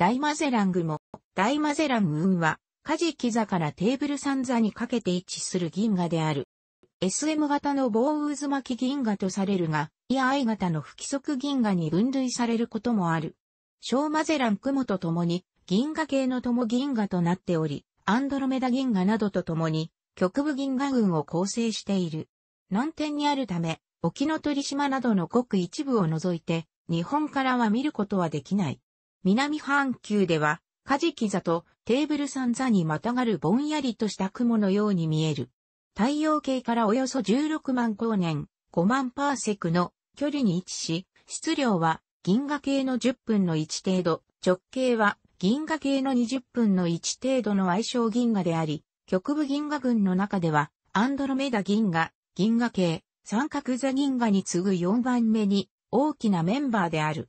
大マゼラングも、大マゼラングは、カジキ座からテーブルサンザにかけて位置する銀河である。SM 型の棒渦巻き銀河とされるが、アアイ型の不規則銀河に分類されることもある。小マゼラン雲と共に、銀河系の共銀河となっており、アンドロメダ銀河などと共に、極部銀河群を構成している。南天にあるため、沖ノ鳥島などのごく一部を除いて、日本からは見ることはできない。南半球では、カジキ座とテーブルサン座にまたがるぼんやりとした雲のように見える。太陽系からおよそ16万光年、5万パーセクの距離に位置し、質量は銀河系の10分の1程度、直径は銀河系の20分の1程度の愛称銀河であり、極部銀河群の中では、アンドロメダ銀河、銀河系、三角座銀河に次ぐ4番目に大きなメンバーである。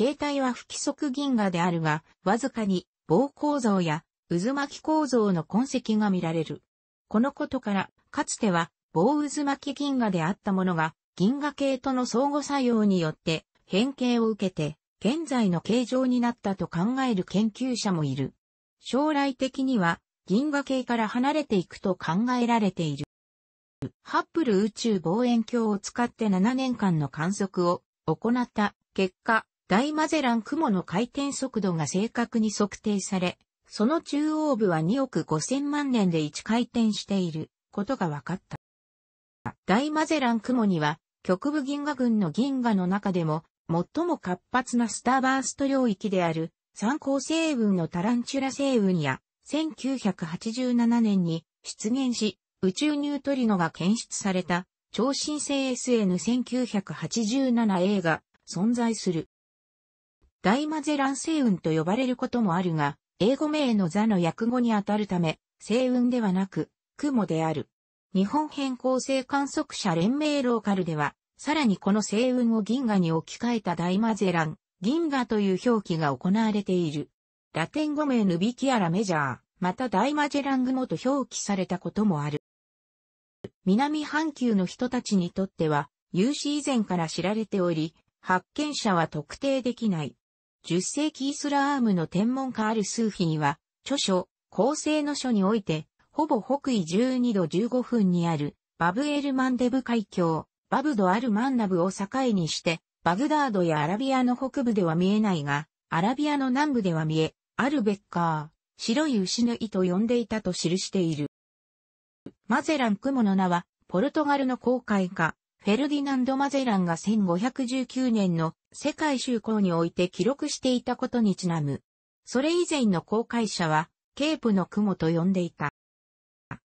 形態は不規則銀河であるが、わずかに棒構造や渦巻き構造の痕跡が見られる。このことから、かつては棒渦巻き銀河であったものが、銀河系との相互作用によって変形を受けて、現在の形状になったと考える研究者もいる。将来的には、銀河系から離れていくと考えられている。ハッブル宇宙望遠鏡を使って7年間の観測を行った結果、大マゼラン雲の回転速度が正確に測定され、その中央部は2億5000万年で1回転していることが分かった。大マゼラン雲には極部銀河群の銀河の中でも最も活発なスターバースト領域である参考星雲のタランチュラ星雲や1987年に出現し宇宙ニュートリノが検出された超新星 SN1987A が存在する。大マゼラン星雲と呼ばれることもあるが、英語名の座の訳語にあたるため、星雲ではなく、雲である。日本変更性観測者連盟ローカルでは、さらにこの星雲を銀河に置き換えた大マゼラン、銀河という表記が行われている。ラテン語名ヌビキアラメジャー、また大マゼラン雲と表記されたこともある。南半球の人たちにとっては、有史以前から知られており、発見者は特定できない。10世紀イスラームの天文家アルスーヒーは、著書、構成の書において、ほぼ北緯12度15分にある、バブエルマンデブ海峡、バブドアルマンナブを境にして、バグダードやアラビアの北部では見えないが、アラビアの南部では見え、アルベッカー、白い牛の意と呼んでいたと記している。マゼラン雲の名は、ポルトガルの航海家、フェルディナンド・マゼランが1519年の世界就航において記録していたことにちなむ。それ以前の航海者は、ケープの雲と呼んでいた。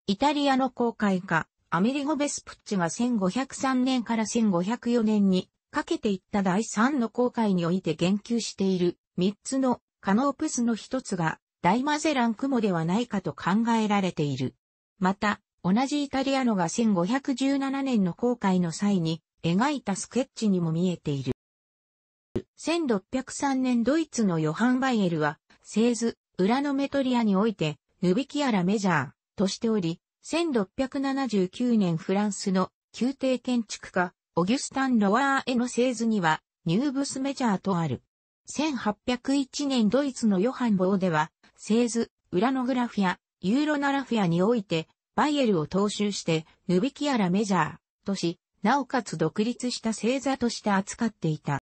イタリアの航海家、アメリゴ・ベスプッチが1503年から1504年にかけていった第3の航海において言及している3つのカノープスの一つが大マゼラン雲ではないかと考えられている。また、同じイタリアのが1517年の航海の際に描いたスケッチにも見えている。1603年ドイツのヨハン・バイエルは、製図、裏のメトリアにおいて、ヌビキアラメジャーとしており、1679年フランスの宮廷建築家、オギュスタン・ロワーへの製図には、ニューブスメジャーとある。1801年ドイツのヨハン・ボーでは、製図、裏のグラフや、ユーロナラフィアにおいて、バイエルを踏襲して、ヌビキアラメジャーとし、なおかつ独立した星座として扱っていた。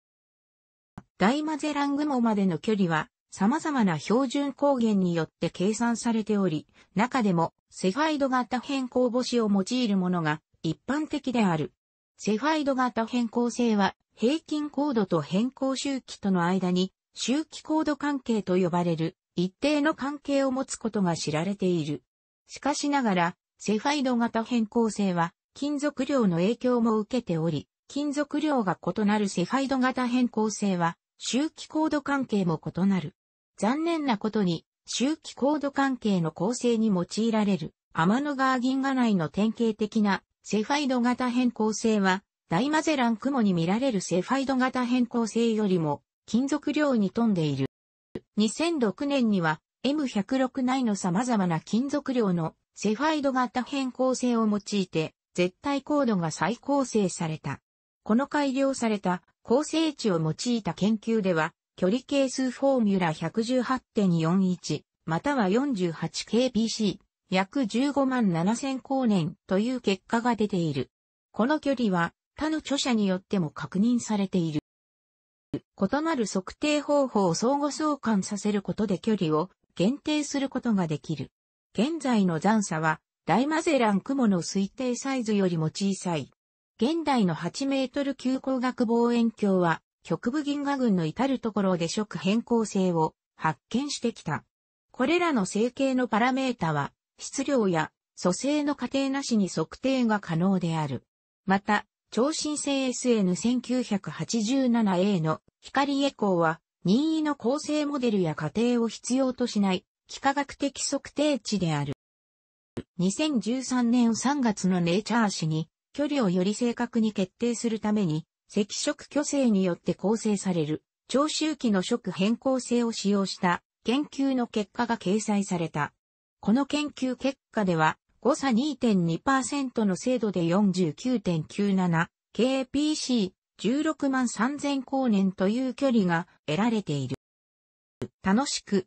大マゼラン雲までの距離は、様々な標準光源によって計算されており、中でも、セファイド型変更星を用いるものが一般的である。セファイド型変更星は、平均高度と変更周期との間に、周期高度関係と呼ばれる、一定の関係を持つことが知られている。しかしながら、セファイド型変更性は、金属量の影響も受けており、金属量が異なるセファイド型変更性は、周期コード関係も異なる。残念なことに、周期コード関係の構成に用いられる、天の川銀河内の典型的なセファイド型変更性は、大マゼラン雲に見られるセファイド型変更性よりも、金属量に富んでいる。2006年には、M106 内の様々な金属量のセファイド型変更性を用いて、絶対高度が再構成された。この改良された構成値を用いた研究では、距離係数フォーミュラ118.41または 48kpc 約15万7000光年という結果が出ている。この距離は他の著者によっても確認されている。異なる測定方法を相互相関させることで距離を限定することができる。現在の残差は、大マゼラン雲の推定サイズよりも小さい。現代の8メートル級光学望遠鏡は、極部銀河群の至るところで色変更性を発見してきた。これらの成形のパラメータは、質量や素性の過程なしに測定が可能である。また、超新星 SN1987A の光エコーは、任意の構成モデルや過程を必要としない幾何学的測定値である。2013年3月のネイチャー誌に、距離をより正確に決定するために、赤色虚勢によって構成される、長周期の色変更性を使用した研究の結果が掲載された。この研究結果では、誤差2.2%の精度で 49.97KPC16 万3000光年という距離が得られている。楽しく